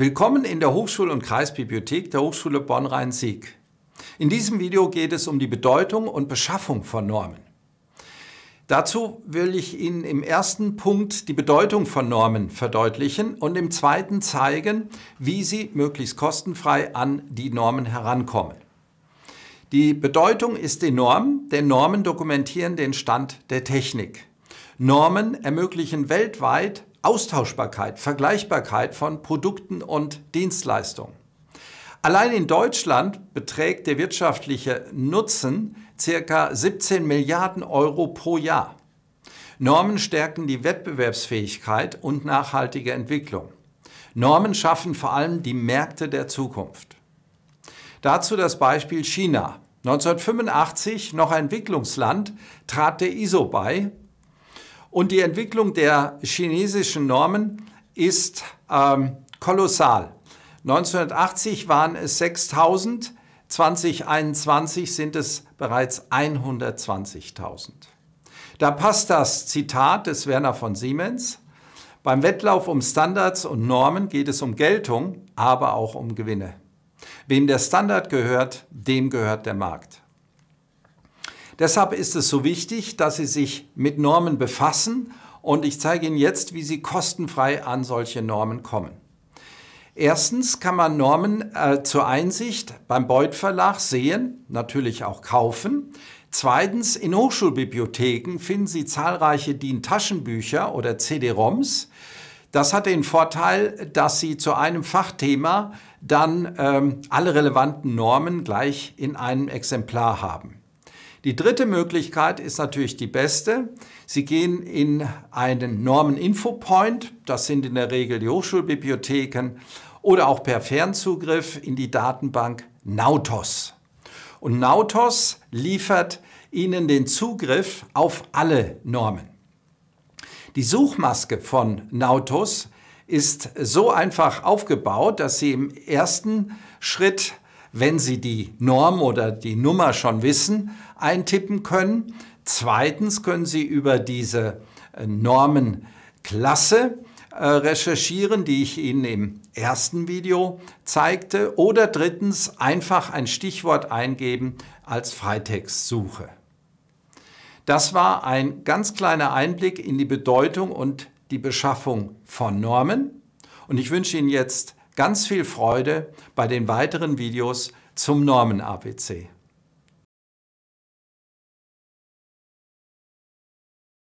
Willkommen in der Hochschul- und Kreisbibliothek der Hochschule Bonn-Rhein-Sieg. In diesem Video geht es um die Bedeutung und Beschaffung von Normen. Dazu will ich Ihnen im ersten Punkt die Bedeutung von Normen verdeutlichen und im zweiten zeigen, wie Sie möglichst kostenfrei an die Normen herankommen. Die Bedeutung ist enorm, denn Normen dokumentieren den Stand der Technik. Normen ermöglichen weltweit Austauschbarkeit, Vergleichbarkeit von Produkten und Dienstleistungen. Allein in Deutschland beträgt der wirtschaftliche Nutzen ca. 17 Milliarden Euro pro Jahr. Normen stärken die Wettbewerbsfähigkeit und nachhaltige Entwicklung. Normen schaffen vor allem die Märkte der Zukunft. Dazu das Beispiel China. 1985, noch ein Entwicklungsland, trat der ISO bei und die Entwicklung der chinesischen Normen ist ähm, kolossal. 1980 waren es 6000, 2021 sind es bereits 120.000. Da passt das Zitat des Werner von Siemens. Beim Wettlauf um Standards und Normen geht es um Geltung, aber auch um Gewinne. Wem der Standard gehört, dem gehört der Markt. Deshalb ist es so wichtig, dass Sie sich mit Normen befassen und ich zeige Ihnen jetzt, wie Sie kostenfrei an solche Normen kommen. Erstens kann man Normen äh, zur Einsicht beim Beuth Verlag sehen, natürlich auch kaufen. Zweitens, in Hochschulbibliotheken finden Sie zahlreiche DIN-Taschenbücher oder CD-ROMs. Das hat den Vorteil, dass Sie zu einem Fachthema dann ähm, alle relevanten Normen gleich in einem Exemplar haben. Die dritte Möglichkeit ist natürlich die beste. Sie gehen in einen Normen-Info-Point, das sind in der Regel die Hochschulbibliotheken, oder auch per Fernzugriff in die Datenbank Nautos. Und Nautos liefert Ihnen den Zugriff auf alle Normen. Die Suchmaske von Nautos ist so einfach aufgebaut, dass Sie im ersten Schritt wenn Sie die Norm oder die Nummer schon wissen, eintippen können. Zweitens können Sie über diese äh, Normenklasse äh, recherchieren, die ich Ihnen im ersten Video zeigte. Oder drittens einfach ein Stichwort eingeben als Freitextsuche. Das war ein ganz kleiner Einblick in die Bedeutung und die Beschaffung von Normen. Und ich wünsche Ihnen jetzt Ganz viel Freude bei den weiteren Videos zum Normen-ABC.